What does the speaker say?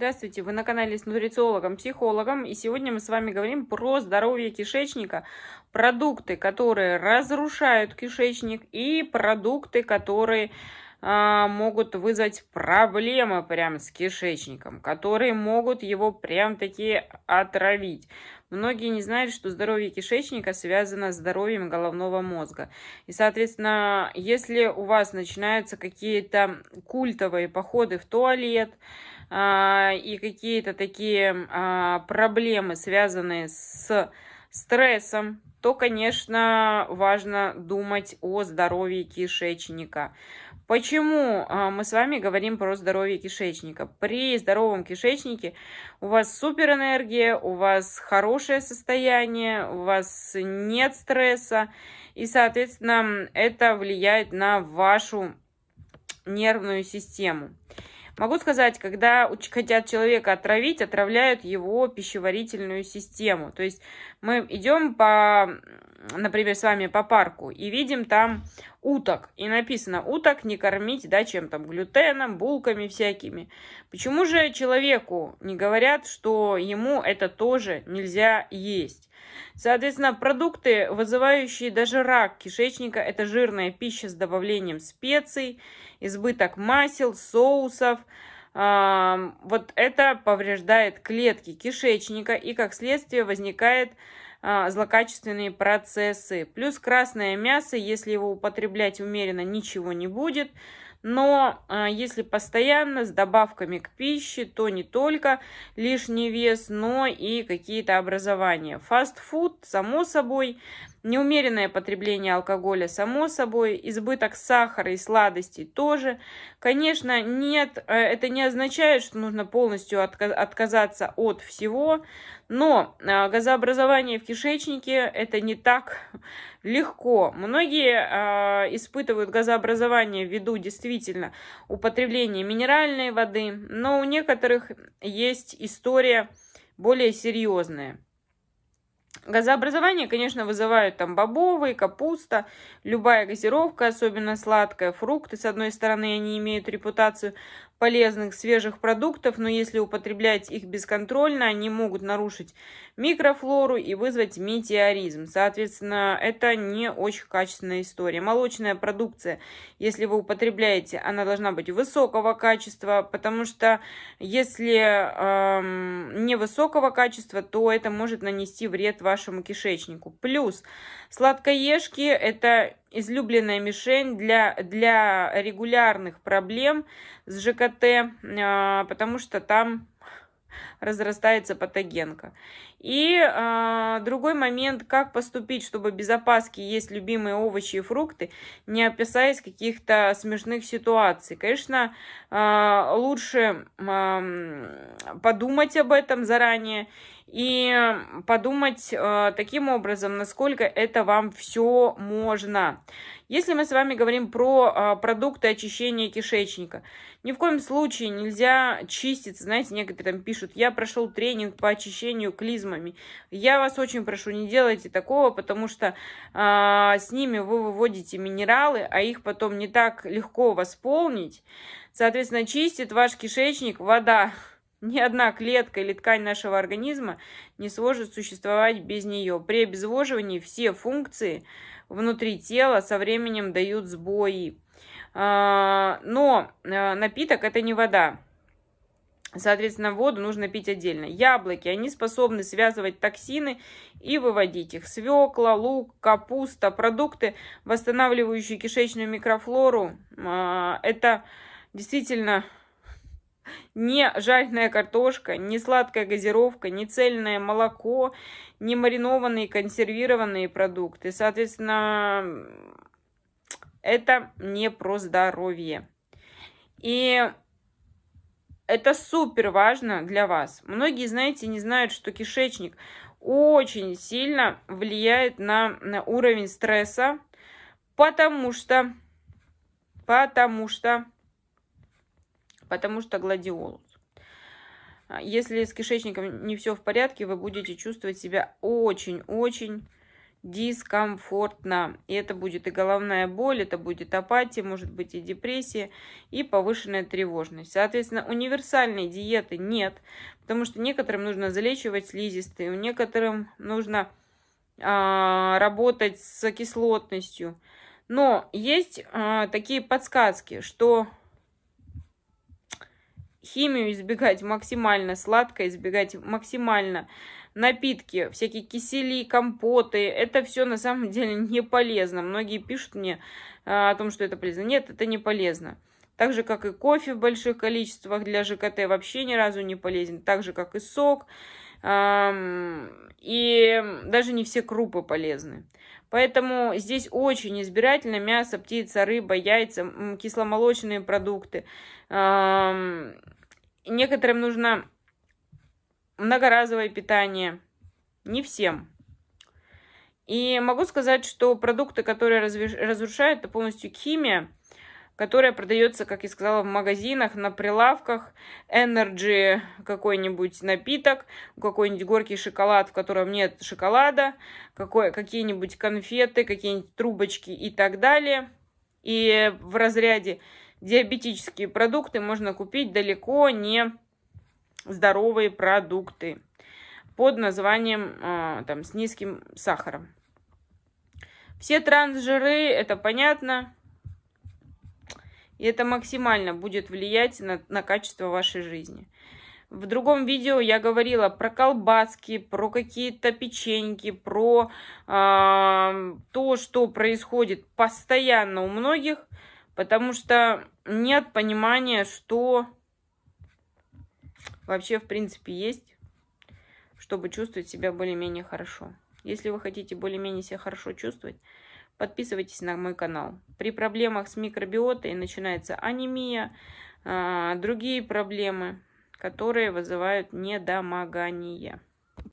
Здравствуйте, вы на канале с нутрициологом, психологом, и сегодня мы с вами говорим про здоровье кишечника, продукты, которые разрушают кишечник, и продукты, которые а, могут вызвать проблемы прямо с кишечником, которые могут его прям-таки отравить. Многие не знают, что здоровье кишечника связано с здоровьем головного мозга. И, соответственно, если у вас начинаются какие-то культовые походы в туалет а, и какие-то такие а, проблемы, связанные с стрессом, то, конечно, важно думать о здоровье кишечника. Почему а, мы с вами говорим про здоровье кишечника? При здоровом кишечнике у вас суперэнергия, у вас хорошее состояние, у вас нет стресса, и, соответственно, это влияет на вашу нервную систему. Могу сказать, когда хотят человека отравить, отравляют его пищеварительную систему. То есть мы идем по например, с вами по парку и видим там уток. И написано, уток не кормить, да, чем там, глютеном, булками всякими. Почему же человеку не говорят, что ему это тоже нельзя есть? Соответственно, продукты, вызывающие даже рак кишечника, это жирная пища с добавлением специй, избыток масел, соусов, вот это повреждает клетки кишечника и, как следствие, возникает а, злокачественные процессы. Плюс красное мясо, если его употреблять умеренно, ничего не будет. Но а, если постоянно с добавками к пище, то не только лишний вес, но и какие-то образования. Фастфуд, само собой, неумеренное потребление алкоголя само собой, избыток сахара и сладостей тоже. Конечно, нет, э, это не означает, что нужно полностью отказаться от всего, но э, газообразование в кишечнике это не так легко. Многие э, испытывают газообразование ввиду действительно употребления минеральной воды, но у некоторых есть история более серьезная. Газообразование, конечно, вызывают там бобовые, капуста, любая газировка, особенно сладкая, фрукты. С одной стороны, они имеют репутацию полезных свежих продуктов, но если употреблять их бесконтрольно, они могут нарушить микрофлору и вызвать метеоризм. Соответственно, это не очень качественная история. Молочная продукция, если вы употребляете, она должна быть высокого качества, потому что если эм, высокого качества, то это может нанести вред вашему кишечнику. Плюс сладкоежки это излюбленная мишень для, для регулярных проблем с ЖКТ, а, потому что там разрастается патогенка. И э, другой момент, как поступить, чтобы без опаски есть любимые овощи и фрукты, не описаясь каких-то смешных ситуаций. Конечно, э, лучше э, подумать об этом заранее и подумать э, таким образом, насколько это вам все можно. Если мы с вами говорим про э, продукты очищения кишечника, ни в коем случае нельзя чиститься. Знаете, некоторые там пишут, я прошел тренинг по очищению клизма механизмами. Я вас очень прошу, не делайте такого, потому что э, с ними вы выводите минералы, а их потом не так легко восполнить. Соответственно, чистит ваш кишечник вода. Ни одна клетка или ткань нашего организма не сможет существовать без нее. При обезвоживании все функции внутри тела со временем дают сбои. А, но а, напиток это не вода. Соответственно, воду нужно пить отдельно. Яблоки, они способны связывать токсины и выводить их. Свекла, лук, капуста, продукты, восстанавливающие кишечную микрофлору. А, это действительно не жареная картошка, не сладкая газировка, не цельное молоко, не маринованные консервированные продукты. Соответственно, это не про здоровье. И это супер важно для вас. Многие, знаете, не знают, что кишечник очень сильно влияет на, на уровень стресса, потому что, потому что, потому что гладиолус. Если с кишечником не все в порядке, вы будете чувствовать себя очень-очень дискомфортно. И это будет и головная боль, это будет апатия, может быть и депрессия, и повышенная тревожность. Соответственно, универсальной диеты нет, потому что некоторым нужно залечивать слизистые, у некоторым нужно а, работать с кислотностью. Но есть а, такие подсказки, что химию избегать максимально, сладкое избегать максимально, напитки, всякие кисели, компоты, это все на самом деле не полезно. Многие пишут мне э, о том, что это полезно. Нет, это не полезно. Так же, как и кофе в больших количествах для ЖКТ вообще ни разу не полезен. Так же, как и сок. И даже не все крупы полезны. Поэтому здесь очень избирательно мясо, птица, рыба, яйца, кисломолочные продукты некоторым нужно многоразовое питание. Не всем. И могу сказать, что продукты, которые разрушают, это полностью химия, которая продается, как я сказала, в магазинах, на прилавках, Energy какой-нибудь напиток, какой-нибудь горький шоколад, в котором нет шоколада, какие-нибудь конфеты, какие-нибудь трубочки и так далее. И в разряде диабетические продукты можно купить далеко не здоровые продукты под названием а, там, с низким сахаром. Все трансжиры, это понятно. И это максимально будет влиять на, на качество вашей жизни. В другом видео я говорила про колбаски, про какие-то печеньки, про э, то, что происходит постоянно у многих – Потому что нет понимания, что вообще в принципе есть, чтобы чувствовать себя более-менее хорошо. Если вы хотите более-менее себя хорошо чувствовать, подписывайтесь на мой канал. При проблемах с микробиотой начинается анемия, а, другие проблемы, которые вызывают недомогание.